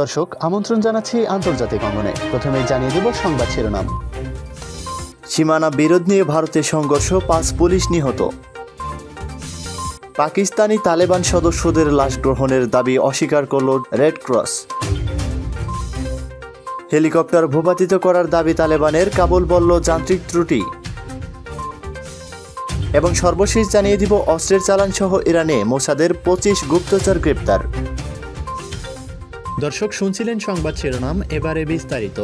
দর্শক আমন্ত্রণ জানাচ্ছি আন্তর্জাতিক অঙ্গনে প্রথমে জানিয়ে দেব সংবাদ শিরোনাম সীমানা বিরোধ নিয়ে ভারতের সংঘর্ষ পাঁচ পুলিশ নিহত পাকিস্তানি তালেবান সদস্যদের লাশ গ্রহণের দাবি অস্বীকার করল রেড ক্রস হেলিকপ্টার ভূপাতিত করার দাবি তালেবানের কাবুল বলল যান্ত্রিক ত্রুটি এবং সর্বশেষ জানিয়ে দিব অস্ত্রের চালানসহ ইরানে মোসাদের পঁচিশ গুপ্তচর গ্রেপ্তার দর্শক শুনছিলেন সংবাদ শিরোনাম এবারে বিস্তারিত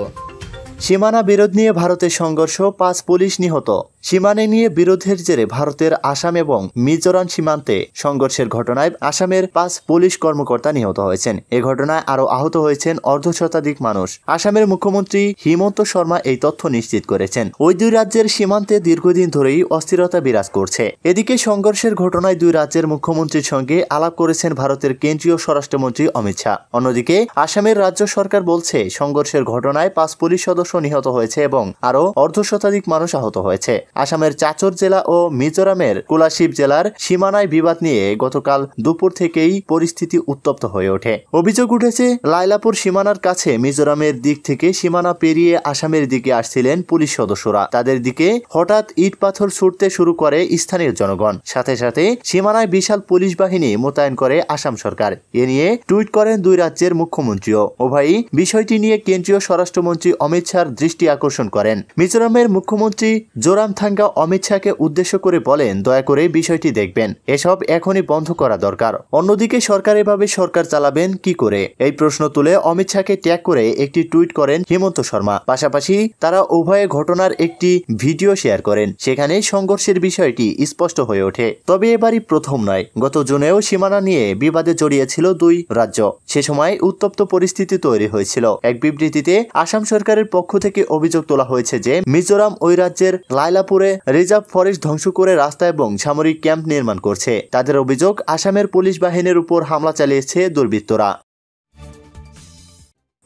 সীমানা বিরোধ নিয়ে ভারতের সংঘর্ষ পাঁচ পুলিশ নিহত সীমানা নিয়ে বিরোধের জেরে ভারতের আসাম এবং মিজোরাম সীমান্তে সংঘর্ষের ঘটনায় আসামের পাঁচ পুলিশ কর্মকর্তা নিহত হয়েছেন এ ঘটনায় আরও আহত হয়েছেন অর্ধ শতাধিক মানুষ আসামের মুখ্যমন্ত্রী হিমন্ত শর্মা এই তথ্য নিশ্চিত করেছেন ওই দুই রাজ্যের সীমান্তে দীর্ঘদিন ধরেই অস্থিরতা বিরাজ করছে এদিকে সংঘর্ষের ঘটনায় দুই রাজ্যের মুখ্যমন্ত্রীর সঙ্গে আলাপ করেছেন ভারতের কেন্দ্রীয় স্বরাষ্ট্রমন্ত্রী অমিত শাহ অন্যদিকে আসামের রাজ্য সরকার বলছে সংঘর্ষের ঘটনায় পাঁচ পুলিশ সদস্য সদস্য নিহত হয়েছে এবং আরও অর্ধ শতাধিক মানুষ আহত হয়েছে আসামের চাচর জেলা ও মিজোরামের কোলাশিব জেলার সীমানায় বিবাদ নিয়ে গতকাল দুপুর থেকেই পরিস্থিতি উত্তপ্ত হয়ে ওঠে অভিযোগ উঠেছে লাইলাপুর সীমানার কাছে মিজোরামের দিক থেকে সীমানা পেরিয়ে আসামের দিকে আসছিলেন পুলিশ সদস্যরা তাদের দিকে হঠাৎ ইট পাথর ছুটতে শুরু করে স্থানীয় জনগণ সাথে সাথে সীমানায় বিশাল পুলিশ বাহিনী মোতায়েন করে আসাম সরকার এ নিয়ে টুইট করেন দুই রাজ্যের মুখ্যমন্ত্রীও উভয়ই বিষয়টি নিয়ে কেন্দ্রীয় স্বরাষ্ট্রমন্ত্রী অমিত শাহ তার দৃষ্টি আকর্ষণ করেন মিজোরামের মুখ্যমন্ত্রী জোরাম থাঙ্গা অমিত শাহকে উদ্দেশ্য করে বলেন দয়া করে বিষয়টি দেখবেন এসব এখনই বন্ধ করা দরকার অন্যদিকে সরকার এভাবে সরকার চালাবেন কি করে এই প্রশ্ন তুলে অমিত শাহকে ত্যাগ করে একটি টুইট করেন হিমন্ত শর্মা পাশাপাশি তারা উভয়ে ঘটনার একটি ভিডিও শেয়ার করেন সেখানে সংঘর্ষের বিষয়টি স্পষ্ট হয়ে ওঠে তবে এবারই প্রথম নয় গত জুনেও সীমানা নিয়ে বিবাদে জড়িয়েছিল দুই রাজ্য সে সময় উত্তপ্ত পরিস্থিতি তৈরি হয়েছিল এক বিবৃতিতে আসাম সরকারের পক্ষ পক্ষ থেকে অভিযোগ তোলা হয়েছে যে মিজোরাম ওই রাজ্যের লাইলাপুরে রিজার্ভ ফরেস্ট ধ্বংস করে রাস্তা এবং সামরিক ক্যাম্প নির্মাণ করছে তাদের অভিযোগ আসামের পুলিশ বাহিনীর উপর হামলা চালিয়েছে দুর্বৃত্তরা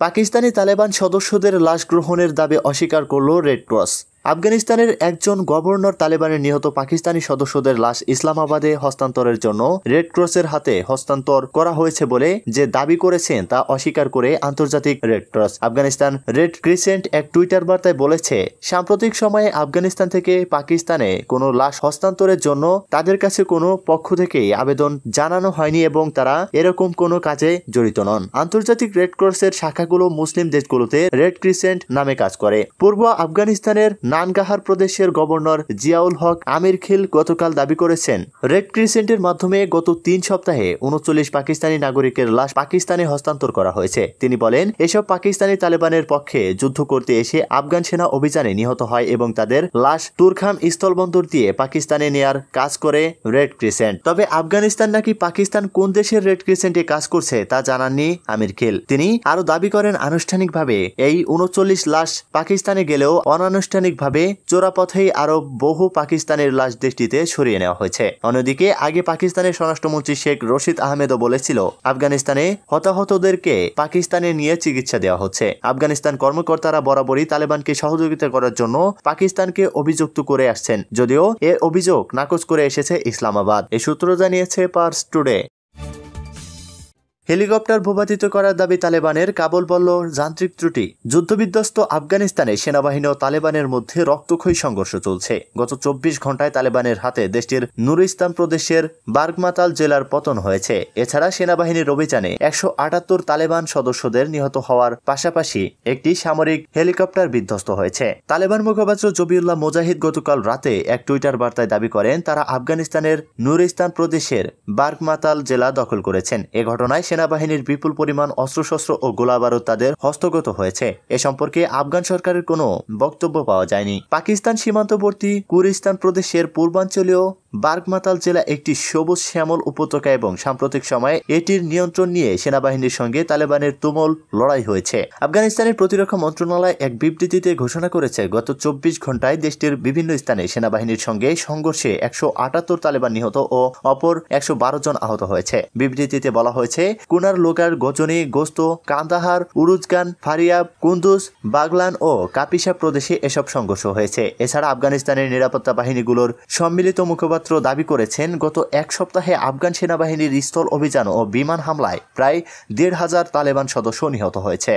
পাকিস্তানি তালেবান সদস্যদের লাশ গ্রহণের দাবি অস্বীকার করল রেডক্রস আফগানিস্তানের একজন গভর্নর তালেবানের নিহত পাকিস্তানি সদস্যদের লাশ ইসলামাবাদে হস্তান্তরের জন্য রেড ক্রসের হাতে হস্তান্তর করা হয়েছে বলে যে দাবি করেছেন তা অস্বীকার করে আন্তর্জাতিক red cross Afghanistan red crescent এক টুইটার বার্তায় বলেছে সাম্প্রতিক সময়ে আফগানিস্তান থেকে পাকিস্তানে কোনো লাশ হস্তান্তরের জন্য তাদের কাছে কোনো পক্ষ থেকে আবেদন জানানো হয়নি এবং তারা এরকম কোনো কাজে জড়িত নন আন্তর্জাতিক রেড ক্রসের শাখাগুলো মুসলিম দেশগুলোতে রেড ক্রিসেন্ট নামে কাজ করে পূর্ব আফগানিস্তানের নানগাহার প্রদেশের গভর্নর জিয়াউল হক আমির খিল গতকাল দাবি করেছেন রেড ক্রিসেন্টের মাধ্যমে গত তিন সপ্তাহে উনচল্লিশ পাকিস্তানি নাগরিকের লাশ পাকিস্তানে হস্তান্তর করা হয়েছে তিনি বলেন এসব পাকিস্তানি তালেবানের পক্ষে যুদ্ধ করতে এসে আফগান সেনা অভিযানে নিহত হয় এবং তাদের লাশ তুরখাম স্থলবন্দর দিয়ে পাকিস্তানে নেয়ার কাজ করে রেড ক্রিসেন্ট তবে আফগানিস্তান নাকি পাকিস্তান কোন দেশের রেড ক্রিসেন্টে কাজ করছে তা জানাননি আমির খিল তিনি আরো দাবি করেন আনুষ্ঠানিকভাবে এই উনচল্লিশ লাশ পাকিস্তানে গেলেও অনানুষ্ঠানিকভাবে ভাবে চোরাপথেই আরো বহু পাকিস্তানের লাশ দেশটিতে সরিয়ে নেওয়া হয়েছে অন্যদিকে আগে পাকিস্তানের স্বরাষ্ট্রমন্ত্রী শেখ রশিদ আহমেদও বলেছিল আফগানিস্তানে হতাহতদেরকে পাকিস্তানে নিয়ে চিকিৎসা দেওয়া হচ্ছে আফগানিস্তান কর্মকর্তারা বরাবরই তালেবানকে সহযোগিতা করার জন্য পাকিস্তানকে অভিযুক্ত করে আসছেন যদিও এ অভিযোগ নাকচ করে এসেছে ইসলামাবাদ এ সূত্র জানিয়েছে পার্স টুডে হেলিকপ্টার ভূপাতিত করার দাবি তালেবানের কাবুল বলল যান্ত্রিক ত্রুটি যুদ্ধবিধ্বস্ত আফগানিস্তানে সেনাবাহিনী ও তালেবানের মধ্যে রক্তক্ষয়ী সংঘর্ষ চলছে গত চব্বিশ ঘন্টায় তালেবানের হাতে দেশটির নুরিস্তান প্রদেশের বার্গমাতাল জেলার পতন হয়েছে এছাড়া সেনাবাহিনীর অভিযানে একশো আটাত্তর তালেবান সদস্যদের নিহত হওয়ার পাশাপাশি একটি সামরিক হেলিকপ্টার বিধ্বস্ত হয়েছে তালেবান মুখপাত্র জবিউল্লাহ মোজাহিদ গতকাল রাতে এক টুইটার বার্তায় দাবি করেন তারা আফগানিস্তানের নুরিস্তান প্রদেশের বার্গমাতাল জেলা দখল করেছেন এ ঘটনায় সেনাবাহিনীর বিপুল পরিমাণ অস্ত্রশস্ত্র ও গোলাবারুদ তাদের হস্তগত হয়েছে এ সম্পর্কে আফগান সরকারের কোনো বক্তব্য পাওয়া যায়নি পাকিস্তান সীমান্তবর্তী কুরিস্তান প্রদেশের পূর্বাঞ্চলীয় বার্গমাতাল জেলা একটি সবুজ শ্যামল উপত্যকা এবং সাম্প্রতিক সময়ে এটির নিয়ন্ত্রণ নিয়ে সেনাবাহিনীর সঙ্গে তালেবানের তুমল লড়াই হয়েছে আফগানিস্তানের প্রতিরক্ষা মন্ত্রণালয় এক বিবৃতিতে ঘোষণা করেছে গত চব্বিশ ঘন্টায় দেশটির বিভিন্ন স্থানে সেনাবাহিনীর সঙ্গে সংঘর্ষে একশো আটাত্তর তালেবান নিহত ও অপর একশো বারো জন আহত হয়েছে বিবৃতিতে বলা হয়েছে কুনার লোকার গজনি গোস্ত কান্দাহার উরুজগান ফারিয়াব কুন্দুজ বাগলান ও কাপিসা প্রদেশে এসব সংঘর্ষ হয়েছে এছাড়া আফগানিস্তানের নিরাপত্তা বাহিনীগুলোর সম্মিলিত মুখপাত্র মুখপাত্র দাবি করেছেন গত এক সপ্তাহে আফগান সেনাবাহিনীর স্থল অভিযান ও বিমান হামলায় প্রায় দেড় হাজার তালেবান সদস্য নিহত হয়েছে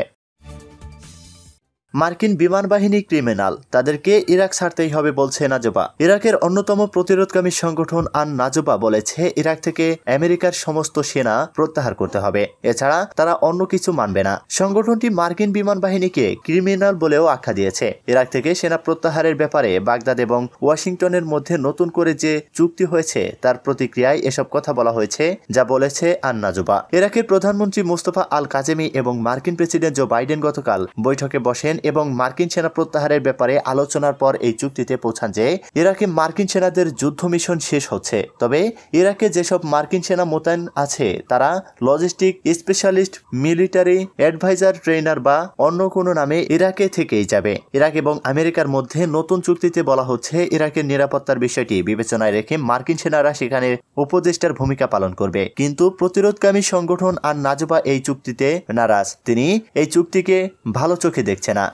মার্কিন বিমান বাহিনী ক্রিমিনাল তাদেরকে ইরাক ছাড়তেই হবে বলছে নাজোবা ইরাকের অন্যতম প্রতিরোধকামী সংগঠন আন নাজোবা বলেছে ইরাক থেকে আমেরিকার সমস্ত সেনা প্রত্যাহার করতে হবে এছাড়া তারা অন্য কিছু মানবে না সংগঠনটি মার্কিন বিমান বাহিনীকে ক্রিমিনাল বলেও আখ্যা দিয়েছে ইরাক থেকে সেনা প্রত্যাহারের ব্যাপারে বাগদাদ এবং ওয়াশিংটনের মধ্যে নতুন করে যে চুক্তি হয়েছে তার প্রতিক্রিয়ায় এসব কথা বলা হয়েছে যা বলেছে আন নাজোবা ইরাকের প্রধানমন্ত্রী মোস্তফা আল কাজেমি এবং মার্কিন প্রেসিডেন্ট জো বাইডেন গতকাল বৈঠকে বসেন এবং মার্কিন সেনা প্রত্যাহারের ব্যাপারে আলোচনার পর এই চুক্তিতে পৌঁছান যে ইরাকে মার্কিন সেনাদের যুদ্ধ মিশন শেষ হচ্ছে তবে ইরাকে যেসব মার্কিন সেনা মোতায়েন আছে তারা logistic specialist military advisor trainer বা অন্য কোনো নামে ইরাকে থেকেই যাবে ইরাক এবং আমেরিকার মধ্যে নতুন চুক্তিতে বলা হচ্ছে ইরাকের নিরাপত্তার বিষয়টি বিবেচনায় রেখে মার্কিন সেনারা সেখানে উপদেষ্টার ভূমিকা পালন করবে কিন্তু প্রতিরোধকামী সংগঠন আর নাজবা এই চুক্তিতে নারাজ তিনি এই চুক্তিকে ভালো চোখে দেখছে না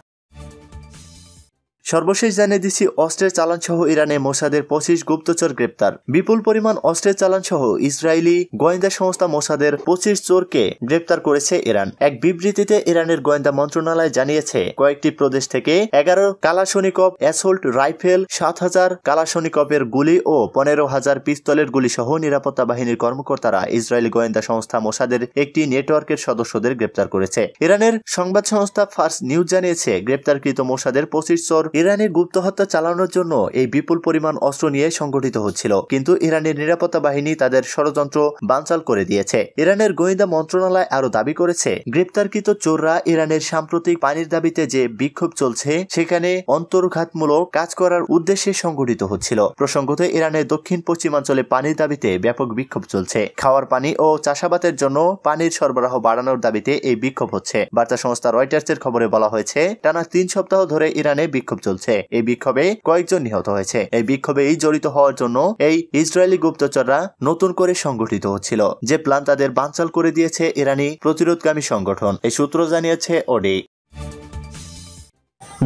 সর্বশেষ জানিয়ে দিচ্ছি অস্ত্রের চালান সহ ইরানে মোসাদের পঁচিশ গুপ্তচর গ্রেপ্তার বিপুল পরিমাণ অস্ত্রের চালান সহ ইসরায়েলি গোয়েন্দা সংস্থা মোসাদের পঁচিশ চোরকে গ্রেপ্তার করেছে ইরান এক বিবৃতিতে ইরানের গোয়েন্দা মন্ত্রণালয় জানিয়েছে কয়েকটি প্রদেশ থেকে এগারো কালাসনিকপ অ্যাসোল্ট রাইফেল সাত হাজার কালাসনিকপের গুলি ও পনেরো হাজার পিস্তলের গুলি সহ নিরাপত্তা বাহিনীর কর্মকর্তারা ইসরায়েলি গোয়েন্দা সংস্থা মোসাদের একটি নেটওয়ার্কের সদস্যদের গ্রেপ্তার করেছে ইরানের সংবাদ সংস্থা ফার্স্ট নিউজ জানিয়েছে গ্রেপ্তারকৃত মোসাদের পঁচিশ চোর ইরানের গুপ্ত হত্যা চালানোর জন্য এই বিপুল পরিমাণ অস্ত্র নিয়ে সংগঠিত হচ্ছিল কিন্তু ইরানের নিরাপত্তা বাহিনী তাদের ষড়যন্ত্র বানচাল করে দিয়েছে ইরানের গোয়েন্দা মন্ত্রণালয় আরো দাবি করেছে গ্রেপ্তারকৃত চোররা ইরানের সাম্প্রতিক পানির দাবিতে যে বিক্ষোভ চলছে সেখানে অন্তর্ঘাতমূলক কাজ করার উদ্দেশ্যে সংগঠিত হচ্ছিল প্রসঙ্গত ইরানের দক্ষিণ পশ্চিমাঞ্চলে পানির দাবিতে ব্যাপক বিক্ষোভ চলছে খাওয়ার পানি ও চাষাবাদের জন্য পানির সরবরাহ বাড়ানোর দাবিতে এই বিক্ষোভ হচ্ছে বার্তা সংস্থা রয়টার্সের খবরে বলা হয়েছে টানা তিন সপ্তাহ ধরে ইরানে বিক্ষোভ চলছে এই বিক্ষোভে কয়েকজন নিহত হয়েছে এই বিক্ষোভে এই জড়িত হওয়ার জন্য এই ইসরায়েলি গুপ্তচররা নতুন করে সংগঠিত হচ্ছিল যে প্ল্যান তাদের বানচাল করে দিয়েছে ইরানি প্রতিরোধকামী সংগঠন এই সূত্র জানিয়েছে ওডি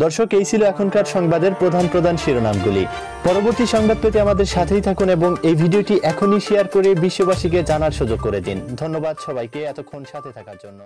দর্শক এই ছিল এখনকার সংবাদের প্রধান প্রধান শিরোনামগুলি পরবর্তী সংবাদ পেতে আমাদের সাথেই থাকুন এবং এই ভিডিওটি এখনই শেয়ার করে বিশ্ববাসীকে জানার সুযোগ করে দিন ধন্যবাদ সবাইকে এতক্ষণ সাথে থাকার জন্য